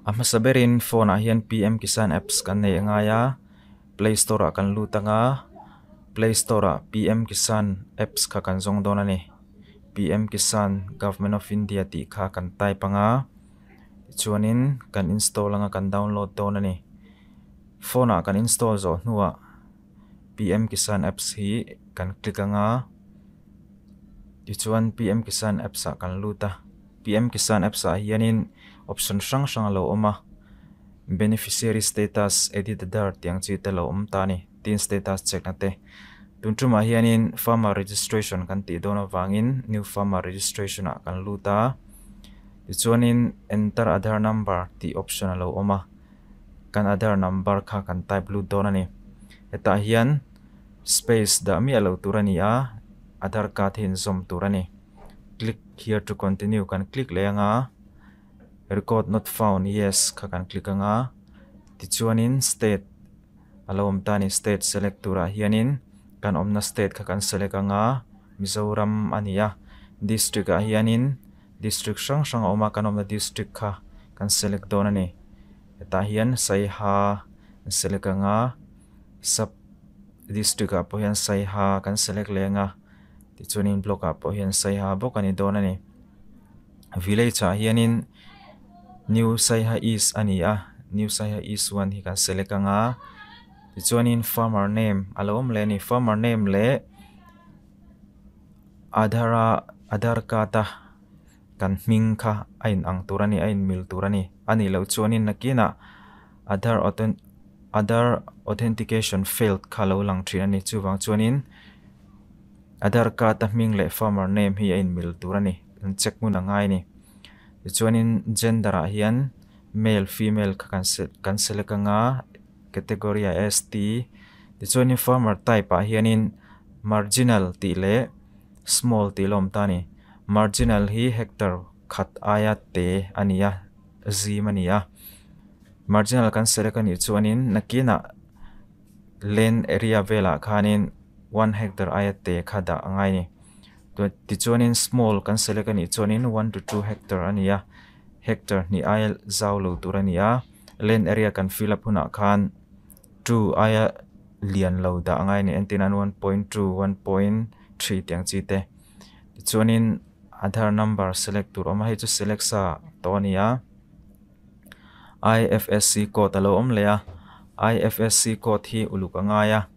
ama saberin phone a pm kisan apps kan nei ngaya play store akan kan lu tanga play store pm kisan apps ka kan zong dona ani pm kisan government of india ti kha kan tai panga chuanin kan install anga kan download dona ani phone a kan install zo hnuwa pm kisan apps hi kan klik anga chuan pm kisan apps a kan lu pm kisan apps a option hrang hrang lo oma beneficiary status edit dar tiang chi te lo um ta ni tin status check na te tun tuma hianin farmer registration kan ti dona wangin new farmer registration a kan luta chuanin enter aadhar number ti option lo oma. kan aadhar number kha kan type lu dona ni eta hian space da mi alo turani a aadhar card hin zom turani click here to continue kan click leanga record not found yes kan click anga ti chuanin state om tani state select tura hianin kan omna state kan select anga mizoram ania district a hianin district sang sang oma kan omna district ka kan select don ani ta hian sai ha select anga sub district a po hian sai ha kan select lenga ti chuanin block a po hian sai ha bawk ani don ani village a hianin new sai ha is ani a ah, new sai ha is one hi kan select anga ti in farmer name alom le ni farmer name le adhara adhar kata kan ming kha ain ang turani ain mil turani ani lo chuanin nakina adhar oten adhar authentication failed kha lo lang thin ani chuwang in adhar kata ming le farmer name hi ain mil turani check mun angai ni chuanin gender a hian male female ka kan nga category st de chuanin former type a hianin marginal ti le small ti lom tani marginal hi hectare khat aya te ania zim ania marginal kan se le ka ni chuanin nakina land area vela khanin 1 hectare aya te khada angai ni to small kan select ani chuanin 1 to 2 hectare ania hectare ni ya. ail zau lo tur ania ya. land area kan fill up huna khan 2 aya lian lo da angai ni antin 1.2 1.3 tiang chi te chuanin Aadhaar number select tur oma hi chu select sa to ania ya. IFSC code alo om leya IFSC code hi uluk angaya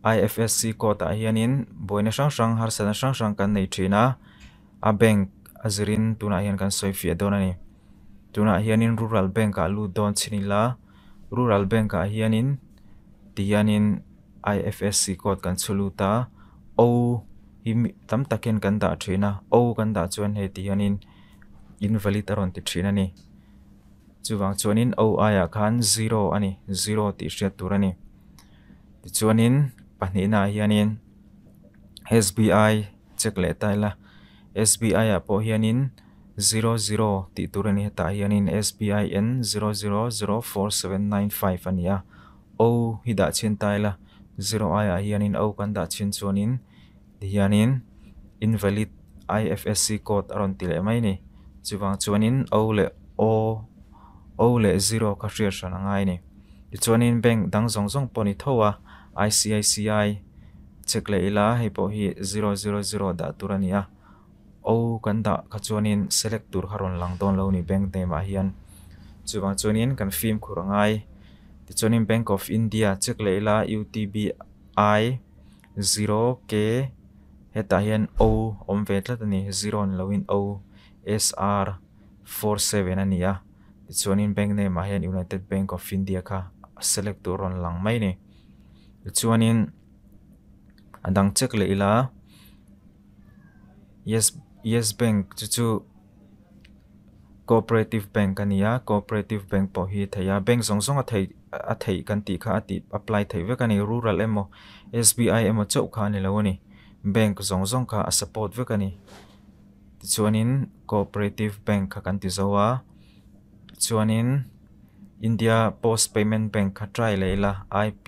IFSC code ah hianin boina sang sang har sana sang sang kan nei thina a bank azrin tuna hian kan soi fi adona ni tuna hianin rural bank a lu don chinila rural bank a hianin Tiyanin IFSC code kan chuluta o hi tam takin kan da thina o kan da chuan he tianin invalid aron ti thina ni chuwang chuanin o aya khan 0 ani zero ti sia turani chuanin hiện hianin SBI check le tai la SBI à a hiện hianin 00 ti turin hiện hianin SBI N anh ania o hiện đã chuyển tai la 0 à hiện hianin o đã chuyển da chin hiện hianin invalid IFSC code aron ti nè mai ni chuwang chuanin o le o o le 0 ka hriar hran angai ni chuanin bank dang zong zong poni thowa ICICI chek le là hei po hi 000 da turania o kan da kha chuanin select tur haron lang don lâu ni bank te ma hian chuwang chuanin kan film khurangai ti in bank of india chek le ila I 0k heta hian o om ve tlat ani 0 lâu loin o SR 47 ania ti in bank name ma hian United Bank of India kha select tur ron lang mai ni chuanin a dang chek leila yes yes bank chu chu cooperative bank ania cooperative bank po hi thaya bank song song a thei a thei kan ti kha ati apply thei ve kan rural emo SBI emo chau kha ni lo ni bank song song kha a support ve kan ni chuanin cooperative bank kha kan ti zowa chuanin India Post Payment Bank kha try leila IP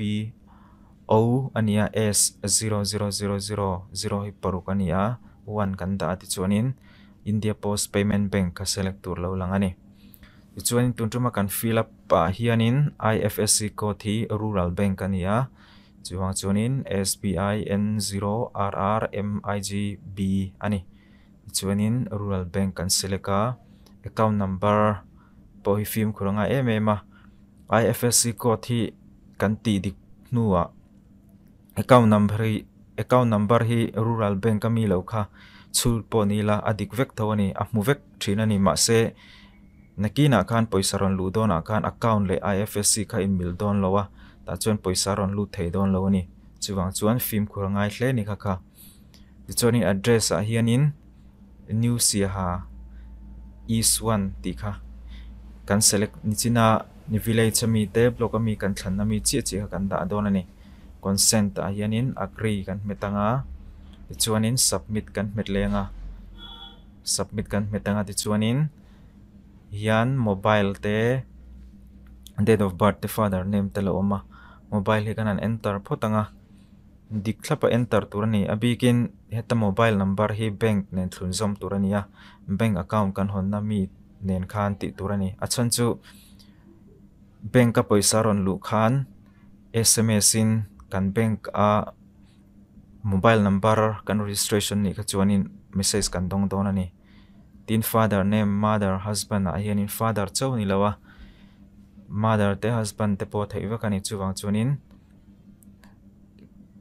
o ania s 00000 zero ia 1 kan ta ati chuanin India Post Payment Bank ka select tur lo lang ani chuanin tuntuma kan fill up pa hianin IFSC ko hi Rural Bank ania chuang chuanin SBI N0 RR B ani chuanin Rural Bank kan select ka account number po hi fim khuranga em em a IFSC ko hi kan ti dik nuwa เอ็าหนึ่งพันเอ็กเอาหนึ่งพันีรูรัลเบงก็มีแล้วค่ะชุดปนีลาอดีกเวกทวันนี้อ่ะมุเวกทีนั้นนี่มาเซนักกินอาการปอยสารนลูดอนอาการแอคเคาท์เลยไอเอฟเอสซีค่ะอินมิลดอนแล้ววะแต่ชวนปอยสารนลูเทดอนแล้ววันนี้ช่วันชวนฟิล์มคุรังไอเล่นี่ค่ะค่ะดิฉันนี่อัดเดรสอะเฮียนินนิวเซียฮาอีสวันตีค่ะการเลือกนี่จีน่านี่วิเลยจะมีเทปแล้วก็มีการฉันนั้นมีเชื่อเชื่อกันแต่ดอนนี่ consent a hianin agree kan metanga ti chuanin submit kan metlenga submit kan metanga ti chuanin hian mobile te date of birth te father name te lo oma mobile hi kanan enter photanga dikhlapa enter turani abikin heta mobile number hi bank nen thlun zom turania bank account kan honna mi nen khan ti turani achhan chu bank ka paisa ron lu khan sms in kan bank a mobile number kan registration ni kha chuanin message kan dong don ani tin father name mother husband a hianin father chaw ni lawa mother te husband te po theiwa kan chuwang chuanin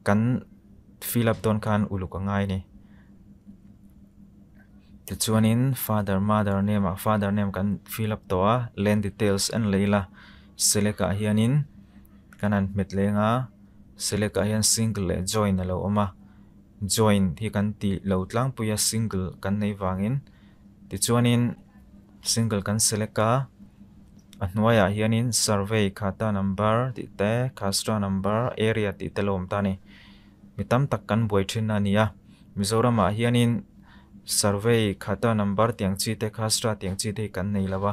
kan fill up don khan uluk angai ni ti chuanin father mother name a father name kan fill up to land details an leila seleka hianin kanan met lenga select ayan single le join alo oma join hi kan ti lo tlang puya single kan nei wangin ti chuanin single kan select a a hnuaiah hianin survey khata number ti te khastra number area ti te lawm ta ni mitam tak kan buai thin na nia mizoram ah hianin survey khata number tiang chi te khastra tiang chi te kan nei lawa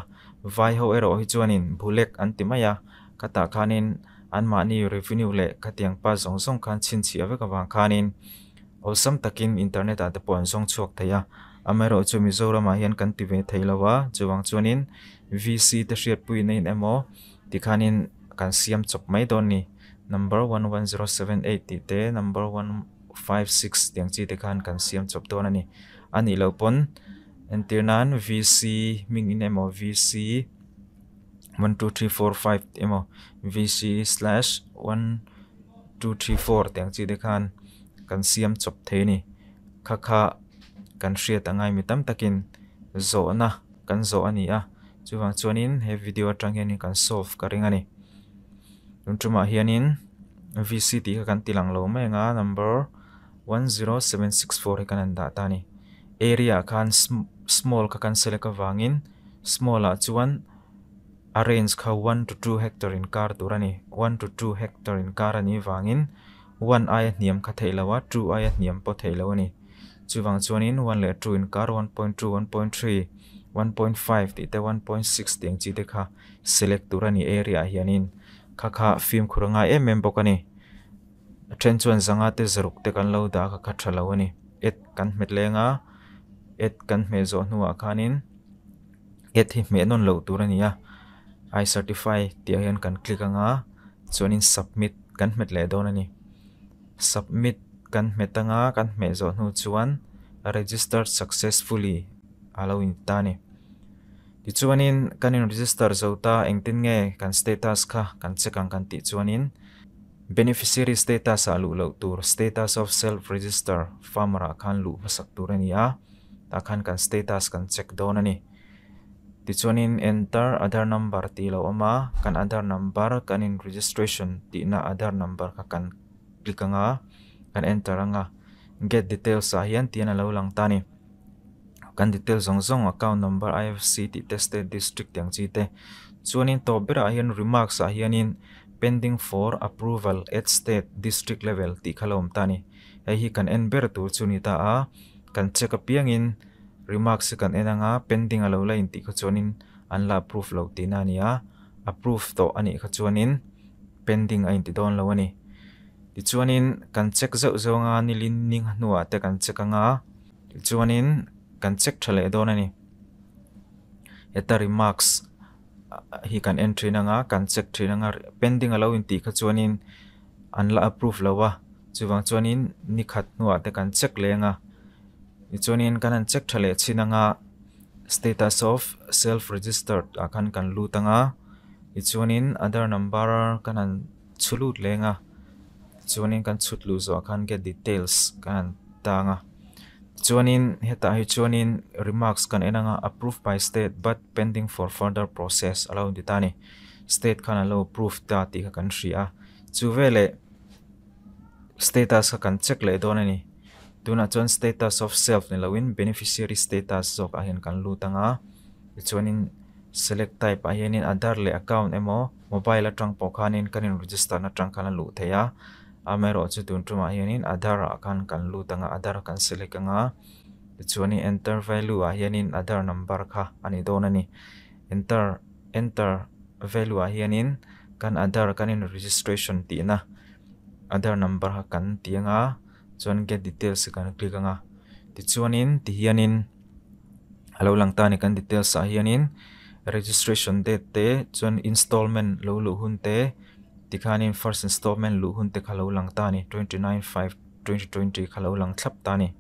vai ho ero hi chuanin bulek an ti maya kata khanin อันมานี่รีฟินิวเล่ขัดยังป้าสองสองคันชินชีเอาไว้กับวางคานินเอาสมตะกินอินเทอร์เน็ตอาจจะปนสองชกเทียอเมริกาจะมิโซรามาเฮียนกันตีเวทไทยละวะจวังจวนินวีซีตะเชียดปุยในเอ็มโอที่คานินกันเสียมจบไม่ตอนนี้ number one one zero seven eight ที่เต number one five six เตียงจีี่คานกันเสียมจบตัวนันนี่อันนี้เราปนอันที่นั้น VC มิงอินเอ็มโอ VC one two three four five emo vc slash one two three four tiếng chỉ để khan cần siam chụp thế nè khá khá cần sửa tăng ngay mi tâm takin zo na cần zo anh à chú vàng chuan in he video trang hian in cần solve cái ring anh luôn chú mà hian in vc tí cần lăng lâu mấy ngã number 10764 kan anda tani area kan small, small ka kan vang in small chú anh vâng arrange kha 1 to 2 hectare in car turani 1 to 2 hectare in kar ani wangin 1 ai niam kha theilawa 2 ai niam po theilawani chuwang chuanin 1 le 2 in kar 1.2 1.3 1.5 ti te 1.6 ting chi te kha select turani area hianin kha kha film khuranga em em pokani then chuan zanga te zaruk te kan lo da kha kha thalawani et kan met lenga et kan me zo nuwa khanin et hi me non lo à i certify ti hian kan click anga in submit kan met le don ani submit kan hmet anga kan me zo nu chuan register successfully alo in ta ni ti in kan in register zo ta engtin nge kan status kha kan ang kan ti in beneficiary status alu lo tur status of self register farmer kan lu masak tur ani a ta kan kan status kan check don ani ti enter ada number ti lo oma kan ada number kan in registration ti na other number ka kan klik anga kan enter anga get details sa hian ti na lo lang tani kan details zong zong account number IFC ti tested district yang chi te chuanin to bera hian remarks ah hianin pending for approval at state district level ti khalom tani hei hi kan enter tu tur chuni a kan check up piangin in remarks kan ena nga pending alo la in ti kho anla an la proof lo ti na ni approve to ani kho chonin pending ain ti don lo ani ti chonin kan check zo zo nga ni lin ning hnuwa te kan check nga ti chonin kan check thale don ani eta remarks hi kan entry na nga kan check thri nga pending alo in ti kho anla approve lo wa chuwang chonin ni khat nuwa te kan check le nga ichonin kanan check thale chinanga status of self registered akan kan lutanga ichonin other number kanan chulut lenga ichonin kan chutlu zo kan get details kan tanga ichonin heta hi ichonin remarks kan enanga approved by state but pending for further process alone ditani state kan lo proof ta ti ka kan ria chuvele status ka kan check le donani do na john status of self ni lawin beneficiary status jok a kan lu tanga i choni select type a hin in adhar le account mo mobile atrang pokhanin kanin register na trang kan lu theya a mero chidun truma hin in adhar a kan kan lu tanga adhar kan select anga i choni enter value a hin in adhar number kha ani donani enter enter value a hin in kan adhar kan registration ti na adhar number ha kan ti anga chuan get details kan click anga ti chuanin ti hianin alo lang ta kan details a hianin registration date te chuan installment lo lu hun te khanin first installment lu hun te khalo lang ta 29 5 2020 khalo lang thlap ta ni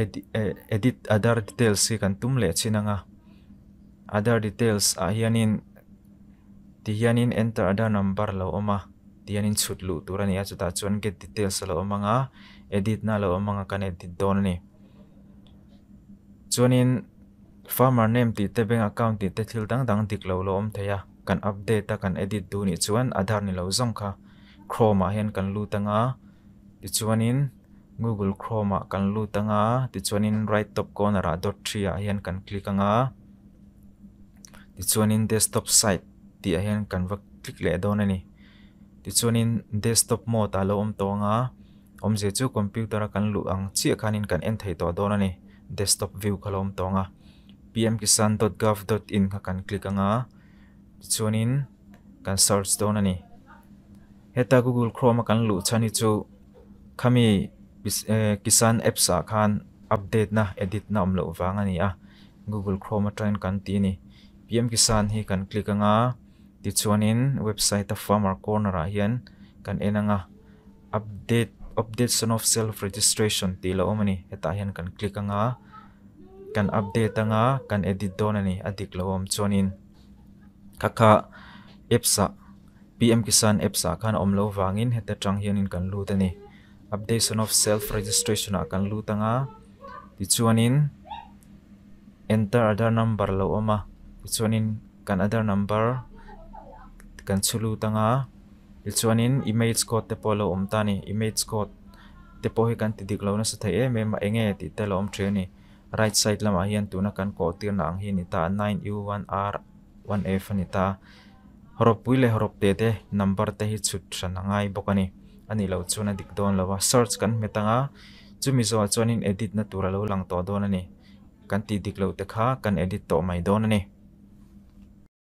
edit, eh, edit other details hi kan tum le chinanga other details a hianin ti hianin enter other number lo oma tian in chhut luh ya ani a chutah chuan get details a edit na lo awm kan edit doni ani farmer name tih te bank account tih te thil dang dang diklo lo awm thei kan update a kan edit doni ni chuan aadhar ni lo zong ka chrome ah kan lu tanga ti google chrome ah kan lu tanga ti right top corner a dot 3 ah kan click anga ti desktop site ti ah kan klik click le dawn ni tichuanin desktop mode a lo awm tawng om je chu computer kan lu ang chi khanin kan en thei to don ani desktop view khalom tonga pmkisan.gov.in kha kan click anga chuanin kan search don ani heta google chrome kan lu chani chu khami kisan app sa khan update na edit na omlo wang ani a google chrome atran kan ti ni pm kisan hi kan click anga ti website the farmer corner ah hian kan enanga update update son of self registration ti lo omani eta hian kan click anga kan update anga kan edit don ani adik lo om chuanin kaka epsa PM Kisan epsa kan omlo wangin heta tang hian in kan ni update son of self registration a ah kan lut anga ti chuanin enter other number lo oma ah. ti kan other number kan chulu tanga chuanin image code te polo om tani image code te po hi kan ti dik lo na sa thei em em a enge ti te lo om thre ni right side lama hian tuna kan ko tir na ang hi ni ta 9u1r 1f ni ta horop pui le horop te te number te hi chut than angai bok ani ani lo chuna dik don lawa search kan metanga chumi zo chuanin edit na tura lo lang to don ani kan ti dik lo te kha kan edit to mai don ani